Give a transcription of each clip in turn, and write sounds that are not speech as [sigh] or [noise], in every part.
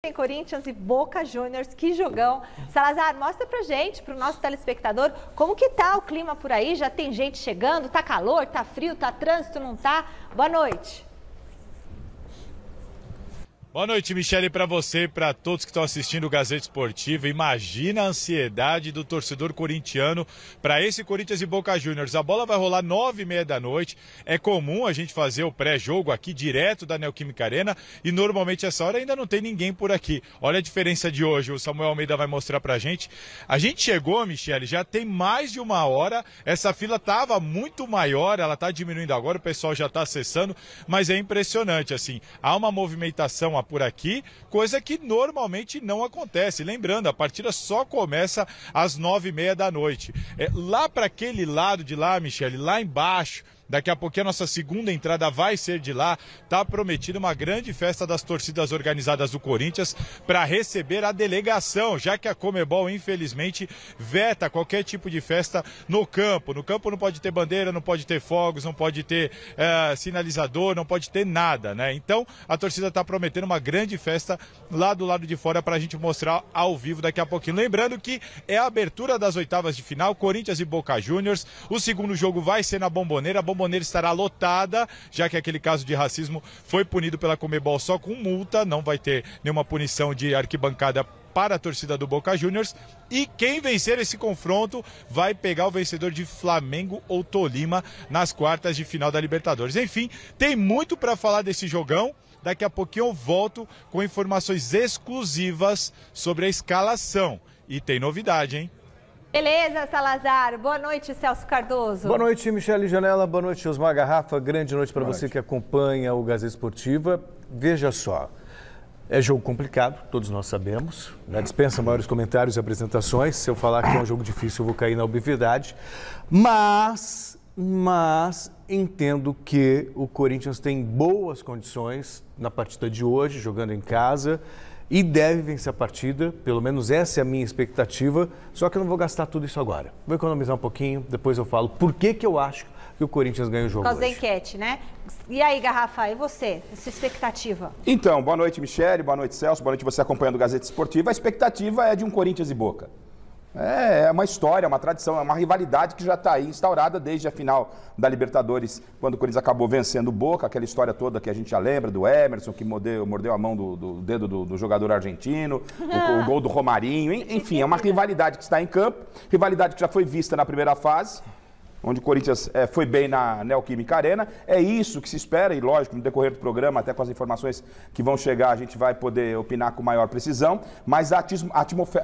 Tem Corinthians e Boca Juniors, que jogão. Salazar, mostra pra gente, pro nosso telespectador, como que tá o clima por aí? Já tem gente chegando? Tá calor? Tá frio? Tá trânsito? Não tá? Boa noite. Boa noite, Michele, para você e para todos que estão assistindo o Gazeta Esportiva. Imagina a ansiedade do torcedor corintiano para esse Corinthians e Boca Juniors. A bola vai rolar nove e meia da noite. É comum a gente fazer o pré-jogo aqui direto da Neoquímica Arena e normalmente essa hora ainda não tem ninguém por aqui. Olha a diferença de hoje, o Samuel Almeida vai mostrar para gente. A gente chegou, Michele, já tem mais de uma hora. Essa fila estava muito maior, ela está diminuindo agora, o pessoal já está acessando, mas é impressionante, assim. Há uma movimentação por aqui, coisa que normalmente não acontece. Lembrando, a partida só começa às nove e meia da noite. É, lá para aquele lado de lá, Michele, lá embaixo, Daqui a pouquinho a nossa segunda entrada vai ser de lá. está prometida uma grande festa das torcidas organizadas do Corinthians para receber a delegação, já que a Comebol, infelizmente, veta qualquer tipo de festa no campo. No campo não pode ter bandeira, não pode ter fogos, não pode ter é, sinalizador, não pode ter nada, né? Então a torcida está prometendo uma grande festa lá do lado de fora para a gente mostrar ao vivo daqui a pouquinho. Lembrando que é a abertura das oitavas de final, Corinthians e Boca Juniors. O segundo jogo vai ser na Bomboneira. A Bomboneira Bombonera estará lotada, já que aquele caso de racismo foi punido pela Comebol só com multa, não vai ter nenhuma punição de arquibancada para a torcida do Boca Juniors. E quem vencer esse confronto vai pegar o vencedor de Flamengo ou Tolima nas quartas de final da Libertadores. Enfim, tem muito para falar desse jogão. Daqui a pouquinho eu volto com informações exclusivas sobre a escalação. E tem novidade, hein? Beleza, Salazar. Boa noite, Celso Cardoso. Boa noite, Michele Janela. Boa noite, Osmar Garrafa. Grande noite para você noite. que acompanha o Gazeta Esportiva. Veja só, é jogo complicado, todos nós sabemos. Né? Dispensa maiores comentários e apresentações. Se eu falar que é um jogo difícil, eu vou cair na obviedade. Mas, mas, entendo que o Corinthians tem boas condições na partida de hoje, jogando em casa, e deve vencer a partida, pelo menos essa é a minha expectativa, só que eu não vou gastar tudo isso agora. Vou economizar um pouquinho, depois eu falo por que, que eu acho que o Corinthians ganha o jogo. Fazer enquete, né? E aí, Garrafa, e você? Essa expectativa? Então, boa noite, Michele, boa noite, Celso, boa noite você acompanhando o Gazeta Esportiva. A expectativa é de um Corinthians e Boca. É, é, uma história, é uma tradição, é uma rivalidade que já está aí instaurada desde a final da Libertadores, quando o Corinthians acabou vencendo o Boca, aquela história toda que a gente já lembra do Emerson, que mordeu, mordeu a mão do, do dedo do, do, jogador argentino, o, o, gol do Romarinho, enfim, é uma rivalidade que está em campo, rivalidade que já foi vista na primeira fase, onde o Corinthians é, foi bem na Neoquímica Arena. É isso que se espera, e lógico, no decorrer do programa, até com as informações que vão chegar, a gente vai poder opinar com maior precisão, mas a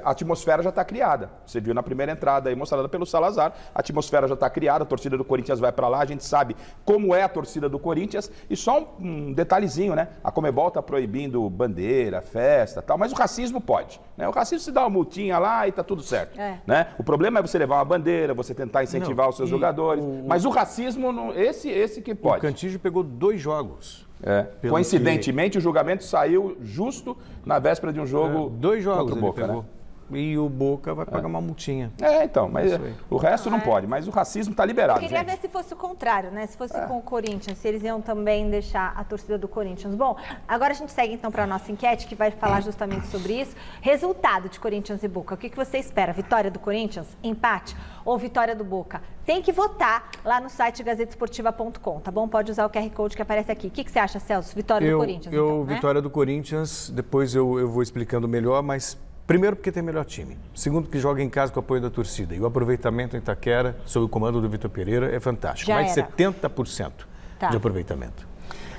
atmosfera já está criada. Você viu na primeira entrada aí, mostrada pelo Salazar, a atmosfera já está criada, a torcida do Corinthians vai para lá, a gente sabe como é a torcida do Corinthians, e só um, um detalhezinho, né? A Comebol está proibindo bandeira, festa tal, mas o racismo pode. Né? O racismo se dá uma multinha lá e está tudo certo. É. Né? O problema é você levar uma bandeira, você tentar incentivar Não, os seus jogadores jogadores. O... Mas o racismo, não, esse, esse que pode. O Cantígio pegou dois jogos. É. Coincidentemente, que... o julgamento saiu justo na véspera de um jogo. É, dois jogos contra o Boca, né? e o Boca vai pagar é. uma multinha. É, então, mas o resto não ah. pode, mas o racismo está liberado. Eu queria gente. ver se fosse o contrário, né? Se fosse é. com o Corinthians, se eles iam também deixar a torcida do Corinthians. Bom, agora a gente segue então para a nossa enquete, que vai falar justamente sobre isso. Resultado de Corinthians e Boca. O que, que você espera? Vitória do Corinthians? Empate? Ou vitória do Boca? Tem que votar lá no site gazetesportiva.com, tá bom? Pode usar o QR Code que aparece aqui. O que, que você acha, Celso? Vitória eu, do Corinthians? Eu, então, né? vitória do Corinthians, depois eu, eu vou explicando melhor, mas Primeiro, porque tem melhor time. Segundo, que joga em casa com o apoio da torcida. E o aproveitamento em Itaquera, sob o comando do Vitor Pereira, é fantástico. Já Mais era. de 70% tá. de aproveitamento.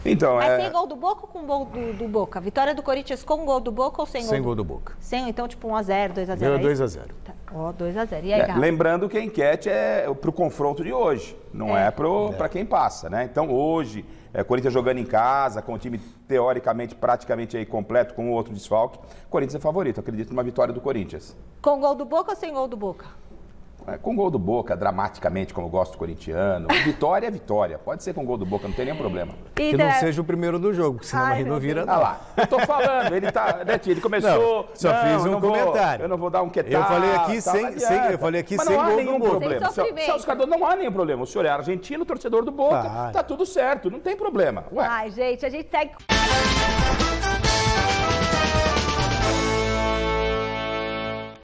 Então, Mas é... sem gol do Boca ou com gol do, do Boca? Vitória do Corinthians com gol do Boca ou sem gol? Sem gol do, do Boca. Sem, então, tipo 1x0, 2x0. eu 2x0. Ó, 2x0. E aí, é, Lembrando que a enquete é para o confronto de hoje, não é, é para é. quem passa, né? Então, hoje, é, Corinthians jogando em casa, com o time teoricamente, praticamente aí completo, com o outro desfalque, Corinthians é favorito, acredito numa vitória do Corinthians. Com gol do Boca ou sem gol do Boca? É, com gol do Boca, dramaticamente, como gosto do corintiano. [laughs] Vitória é vitória. Pode ser com gol do Boca, não tem nenhum problema. E que não seja o primeiro do jogo, senão Ai, não vira. Olha ah lá, eu tô falando, ele tá. Né, ele começou. Não, só não, fiz um comentário. Vou, eu não vou dar um quietar. Eu falei aqui tá sem, sem, eu falei aqui Mas sem não há gol nenhum gol. problema. Celso Cardoso, não há nenhum problema. O senhor é argentino, torcedor do Boca, Ai. tá tudo certo, não tem problema. Ué. Ai, gente, a gente segue.